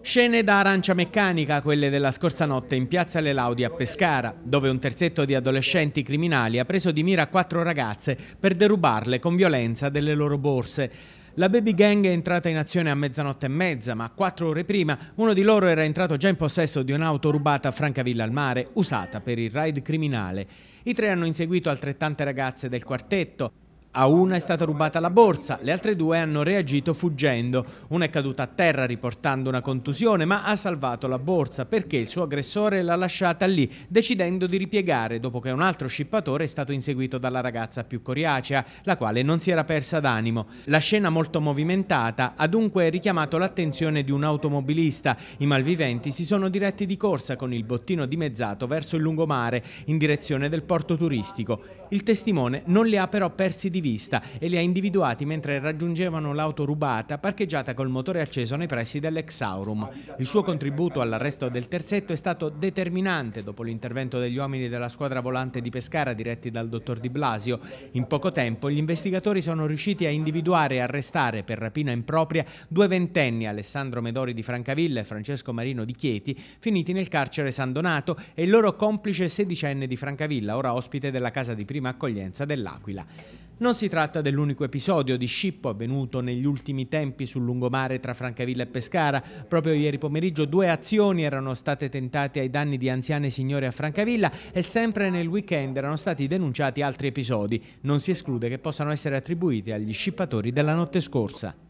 Scene da arancia meccanica, quelle della scorsa notte in piazza Le Laudi a Pescara, dove un terzetto di adolescenti criminali ha preso di mira quattro ragazze per derubarle con violenza delle loro borse. La baby gang è entrata in azione a mezzanotte e mezza, ma quattro ore prima uno di loro era entrato già in possesso di un'auto rubata a Francavilla al mare, usata per il raid criminale. I tre hanno inseguito altrettante ragazze del quartetto, a una è stata rubata la borsa, le altre due hanno reagito fuggendo. Una è caduta a terra riportando una contusione, ma ha salvato la borsa perché il suo aggressore l'ha lasciata lì, decidendo di ripiegare dopo che un altro scippatore è stato inseguito dalla ragazza più coriacea, la quale non si era persa d'animo. La scena molto movimentata ha dunque richiamato l'attenzione di un automobilista. I malviventi si sono diretti di corsa con il bottino dimezzato verso il lungomare, in direzione del porto turistico. Il testimone non li ha però persi di di vista e li ha individuati mentre raggiungevano l'auto rubata parcheggiata col motore acceso nei pressi dell'ex Aurum. Il suo contributo all'arresto del terzetto è stato determinante dopo l'intervento degli uomini della squadra volante di Pescara diretti dal dottor Di Blasio. In poco tempo gli investigatori sono riusciti a individuare e arrestare per rapina impropria due ventenni, Alessandro Medori di Francavilla e Francesco Marino di Chieti, finiti nel carcere San Donato e il loro complice sedicenne di Francavilla, ora ospite della casa di prima accoglienza dell'Aquila. Non si tratta dell'unico episodio di scippo avvenuto negli ultimi tempi sul lungomare tra Francavilla e Pescara. Proprio ieri pomeriggio due azioni erano state tentate ai danni di anziane signore a Francavilla e sempre nel weekend erano stati denunciati altri episodi. Non si esclude che possano essere attribuiti agli scippatori della notte scorsa.